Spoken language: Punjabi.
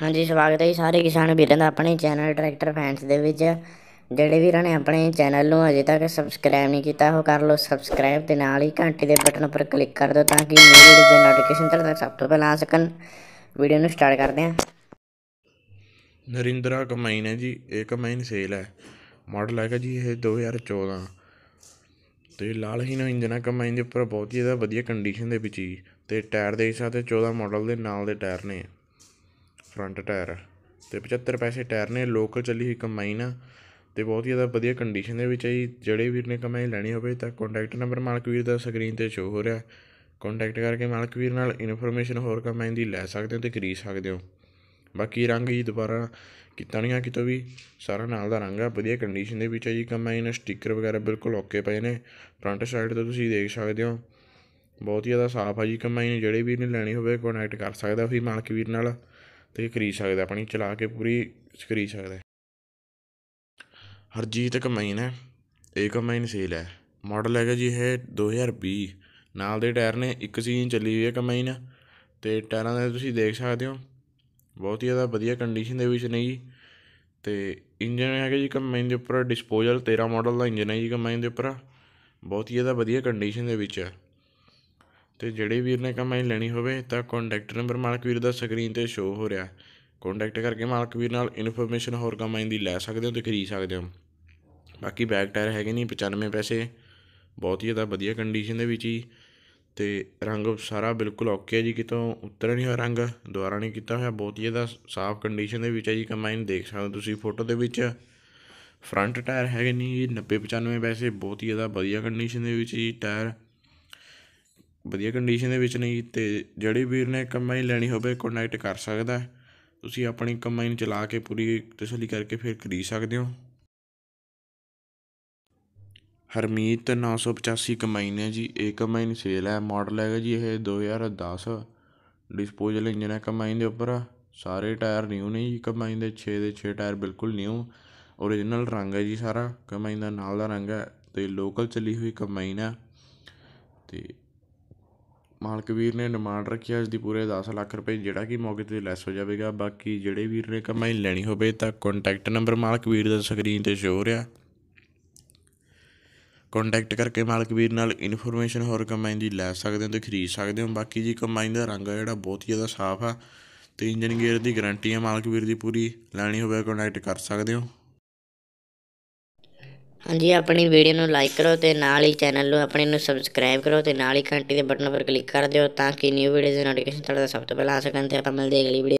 ਹਾਂਜੀ ਸਵਾਗਤ ਹੈ ਜੀ ਸਾਰੇ ਕਿਸਾਨ ਵੀਰਾਂ ਦਾ ਆਪਣੇ ਚੈਨਲ ਟਰੈਕਟਰ ਫੈਨਸ ਦੇ ਵਿੱਚ ਜਿਹੜੇ ਵੀਰਾਂ ਨੇ ਆਪਣੇ ਚੈਨਲ ਨੂੰ ਅਜੇ ਤੱਕ ਸਬਸਕ੍ਰਾਈਬ ਨਹੀਂ ਕੀਤਾ ਉਹ ਕਰ ਲਓ ਸਬਸਕ੍ਰਾਈਬ ਤੇ ਨਾਲ ਹੀ ਘੰਟੀ ਦੇ ਬਟਨ ਉੱਪਰ ਕਲਿੱਕ ਕਰ ਦਿਓ ਤਾਂ ਕਿ ਮੇਰੀ ਵੀਡੀਓ ਦੇ ਨੋਟੀਫਿਕੇਸ਼ਨ ਤੁਹਾਡੇ ਤੱਕ ਸਭ ਤੋਂ ਪਹਿਲਾਂ ਆ ਸਕਣ ਵੀਡੀਓ ਨੂੰ ਸਟਾਰਟ ਕਰਦੇ ਹਾਂ ਨਰਿੰਦਰਾ ਕਮਾਈਨ ਹੈ ਜੀ ਇਹ ਕਮਾਈਨ ਸੇਲ ਹੈ ਮਾਡਲ ਹੈਗਾ ਜੀ ਇਹ 2014 ਤੇ ਲਾਲ ਹੀ ਨਾ ਇੰਜਨ ਹੈ ਕਮਾਈਨ ਦੇ ਉੱਪਰ ਬਹੁਤ ਹੀ ਜ਼ਿਆਦਾ ਵਧੀਆ ਕੰਡੀਸ਼ਨ ਦੇ ਵਿੱਚ ਹੀ ਤੇ ਟਾਇਰ ਦੇਖ ਸਕਦੇ 14 ਮਾਡਲ ਦੇ ਨਾਲ ਦੇ ਟਾਇਰ ਨੇ ਫਰੰਟ ਟਾਇਰ ਤੇ 75 ਪੈਸੇ ਟਾਇਰ ਨੇ ਲੋਕਲ ਚੱਲੀ ਹੋਈ ਕੰਬਾਈਨ ਆ ਬਹੁਤ ਹੀ ਜ਼ਿਆਦਾ ਵਧੀਆ ਕੰਡੀਸ਼ਨ ਦੇ ਵਿੱਚ ਹੈ ਜੀ ਜਿਹੜੇ ਵੀਰ ਨੇ ਕੰਬਾਈਨ ਲੈਣੀ ਹੋਵੇ ਤਾਂ ਕੰਟੈਕਟ ਨੰਬਰ ਮਾਲਕ ਵੀਰ ਦਾ ਸਕਰੀਨ ਤੇ ਸ਼ੋ ਹੋ ਰਿਹਾ ਕੰਟੈਕਟ ਕਰਕੇ ਮਾਲਕ ਵੀਰ ਨਾਲ ਇਨਫੋਰਮੇਸ਼ਨ ਹੋਰ ਕੰਬਾਈਨ ਦੀ ਲੈ ਸਕਦੇ ਹੋ ਤੇ ਖਰੀਦ ਸਕਦੇ ਹੋ ਬਾਕੀ ਰੰਗ ਜੀ ਦੁਬਾਰਾ ਕੀਤਾ ਨਹੀਂ ਆ ਕਿਤੋਂ ਵੀ ਸਾਰਾ ਨਾਲ ਦਾ ਰੰਗ ਆ ਵਧੀਆ ਕੰਡੀਸ਼ਨ ਦੇ ਵਿੱਚ ਹੈ ਜੀ ਕੰਬਾਈਨ ਸਟicker ਵਗੈਰਾ ਬਿਲਕੁਲ ਓਕੇ ਪਏ ਨੇ ਫਰੰਟ ਸਾਈਡ ਤੋਂ ਤੁਸੀਂ ਦੇਖ ਸਕਦੇ ਹੋ ਬਹੁਤ ਹੀ ਜ਼ਿਆਦਾ ਸਾਫ਼ ਆ ਜੀ ਕੰਬਾਈਨ ਜਿਹੜੇ ਵੀ ਨੇ ਲੈਣੀ ਹੋਵੇ ਕੰਟੈਕਟ ਕਰ ਸਕਦਾ ਫਿਰ ਮਾਲਕ ਵੀਰ ਨਾਲ ਤੇ ਖਰੀਦ ਸਕਦਾ ਆਪਣੀ ਚਲਾ ਕੇ ਪੂਰੀ ਖਰੀਦ ਸਕਦਾ ਹਰਜੀਤ ਕਮੈਨ ਹੈ ਇਹ ਕਮੈਨ ਸੇਲ ਹੈ ਮਾਡਲ ਹੈਗਾ ਜੀ ਇਹ 2020 ਨਾਲ ਦੇ ਟਾਇਰ ਨੇ 1 ਸੀਜ਼ਨ ਚੱਲੀ ਹੋਈ ਹੈ ਕਮੈਨ ਤੇ ਟਾਇਰਾਂ ਦੇ ਤੁਸੀਂ ਦੇਖ ਸਕਦੇ ਹੋ ਬਹੁਤ ਹੀ ਜ਼ਿਆਦਾ ਵਧੀਆ ਕੰਡੀਸ਼ਨ ਦੇ ਵਿੱਚ ਨੇ ਜੀ ਤੇ ਇੰਜਨ ਹੈਗਾ ਜੀ ਕਮੈਨ ਦੇ ਉੱਪਰ ਡਿਸਪੋਜ਼ਲ 13 ਮਾਡਲ ਦਾ ਇੰਜਨ ਹੈ ਜੀ ਕਮੈਨ ਦੇ ਉੱਪਰ ਬਹੁਤ ਹੀ ਜ਼ਿਆਦਾ ਵਧੀਆ ਕੰਡੀਸ਼ਨ ਦੇ ਵਿੱਚ ਹੈ ਤੇ ਜਿਹੜੇ ਵੀਰ ਨੇ ਕਮਾਈ ਲੈਣੀ ਹੋਵੇ ਤਾਂ ਕੰਟੈਕਟ ਨੰਬਰ ਮਾਲਕ ਵੀਰ ਦਾ ਸਕਰੀਨ ਤੇ ਸ਼ੋ ਹੋ ਰਿਹਾ ਕੰਟੈਕਟ ਕਰਕੇ ਮਾਲਕ ਵੀਰ ਨਾਲ ਇਨਫੋਰਮੇਸ਼ਨ ਹੋਰ ਕਮਾਈ ਦੀ ਲੈ ਸਕਦੇ ਹੋ ਤੇ ਖਰੀਦ ਸਕਦੇ ਹੋ ਬਾਕੀ ਬੈਕ ਟਾਇਰ ਹੈਗੇ ਨਹੀਂ 95 ਪੈਸੇ ਬਹੁਤ ਹੀ ਜ਼ਿਆਦਾ ਵਧੀਆ ਕੰਡੀਸ਼ਨ ਦੇ ਵਿੱਚ ਹੀ ਤੇ ਰੰਗ ਸਾਰਾ ਬਿਲਕੁਲ ਓਕੇ ਹੈ ਜੀ ਕਿਤੋਂ ਉਤਰ ਨਹੀਂ ਹੋਇਆ ਰੰਗ ਦੁਬਾਰਾ ਨਹੀਂ ਕੀਤਾ ਹੋਇਆ ਬਹੁਤ ਹੀ ਜ਼ਿਆਦਾ ਸਾਫ਼ ਕੰਡੀਸ਼ਨ ਦੇ ਵਿੱਚ ਹੈ ਜੀ ਕਮਾਈਨ ਦੇਖ ਸਕਦੇ ਹੋ ਤੁਸੀਂ ਫੋਟੋ ਦੇ ਵਿੱਚ ਫਰੰਟ ਟਾਇਰ ਹੈਗੇ ਨਹੀਂ 90 95 ਪੈਸੇ ਬਹੁਤ ਹੀ ਜ਼ਿਆਦਾ ਵਧੀਆ ਕੰਡੀਸ਼ਨ ਦੇ ਵਿੱਚ ਜੀ ਟਾਇਰ ਵਧੀਆ ਕੰਡੀਸ਼ਨ ਦੇ ਵਿੱਚ ਨਹੀਂ ਤੇ ਜਿਹੜੇ ਵੀਰ ਨੇ ਕੰਬਾਈਨ ਲੈਣੀ ਹੋਵੇ ਕੋਨੈਕਟ ਕਰ ਸਕਦਾ ਤੁਸੀਂ ਆਪਣੀ ਕੰਬਾਈਨ ਚਲਾ ਕੇ ਪੂਰੀ ਤਸੱਲੀ ਕਰਕੇ ਫਿਰ ਖਰੀਦ ਸਕਦੇ ਹੋ ਹਰਮੀਤ 985 ਕੰਬਾਈਨ ਹੈ ਜੀ ਇਹ ਕੰਬਾਈਨ ਸੇਲ ਹੈ ਮਾਡਲ ਹੈਗਾ ਜੀ ਇਹ 2010 ਡਿਸਪੋਜ਼ਲ ਇੰਜਨ ਹੈ ਕੰਬਾਈਨ ਦੇ ਉੱਪਰ ਸਾਰੇ ਟਾਇਰ ਨਿਊ ਨੇ ਜੀ ਕੰਬਾਈਨ ਦੇ 6 ਦੇ 6 ਟਾਇਰ ਬਿਲਕੁਲ ਨਿਊ ओरिजिनल ਰੰਗ ਹੈ ਜੀ ਸਾਰਾ ਕੰਬਾਈਨ ਦਾ ਨਾਲ ਦਾ ਰੰਗ ਹੈ ਤੇ ਲੋਕਲ ਚੱਲੀ ਹੋਈ ਕੰਬਾਈਨ ਹੈ ਤੇ ਮਾਲਕ ਵੀਰ ਨੇ ਡਿਮਾਂਡ ਰੱਖੀ ਅੱਜ ਦੀ ਪੂਰੇ 10 ਲੱਖ ਰੁਪਏ ਜਿਹੜਾ ਕਿ ਮੌਕੇ ਤੇ ਲੈਸ ਹੋ ਜਾਵੇਗਾ ਬਾਕੀ ਜਿਹੜੇ ਵੀਰ ਨੇ ਕਮਾਈ ਲੈਣੀ ਹੋਵੇ ਤਾਂ ਕੰਟੈਕਟ ਨੰਬਰ ਮਾਲਕ ਵੀਰ ਦਾ ਸਕਰੀਨ ਤੇ ਸ਼ੋ ਹੋ ਰਿਹਾ ਕੰਟੈਕਟ ਕਰਕੇ ਮਾਲਕ ਵੀਰ ਨਾਲ ਇਨਫੋਰਮੇਸ਼ਨ ਹੋਰ ਕਮਾਈ ਦੀ ਲੈ ਸਕਦੇ ਹੋ ਤੇ ਖਰੀਦ ਸਕਦੇ ਹੋ ਬਾਕੀ ਜੀ ਕਮਾਈ ਦਾ ਰੰਗ ਜਿਹੜਾ ਬਹੁਤ ਜ਼ਿਆਦਾ ਸਾਫ਼ ਆ ਤੇ ਇੰਜਨ ਗੇਅਰ ਦੀ ਗਾਰੰਟੀ ਹੈ ਮਾਲਕ ਵੀਰ ਦੀ ਪੂਰੀ ਲੈਣੀ ਹੋਵੇ ਕੰਟੈਕਟ ਕਰ ਸਕਦੇ ਹੋ ਹਾਂਜੀ ਆਪਣੀ ਵੀਡੀਓ ਨੂੰ ਲਾਈਕ ਕਰੋ ਤੇ ਨਾਲ ਹੀ ਚੈਨਲ ਨੂੰ ਆਪਣੇ ਨੂੰ ਸਬਸਕ੍ਰਾਈਬ ਕਰੋ ਤੇ ਨਾਲ ਹੀ ਘੰਟੀ ਦੇ ਬਟਨ ਉੱਪਰ ਕਲਿੱਕ ਕਰ ਦਿਓ ਤਾਂ ਕਿ ਨਿਊ ਵੀਡੀਓਜ਼ ਦੀ ਨੋਟੀਫਿਕੇਸ਼ਨ ਤੁਹਾਡੇ ਤੱਕ ਸਭ ਤੋਂ ਪਹਿਲਾਂ ਆ ਸਕਣ ਤੇ ਆਪਾਂ ਮਿਲਦੇ ਅਗਲੀ ਵੀਡੀਓ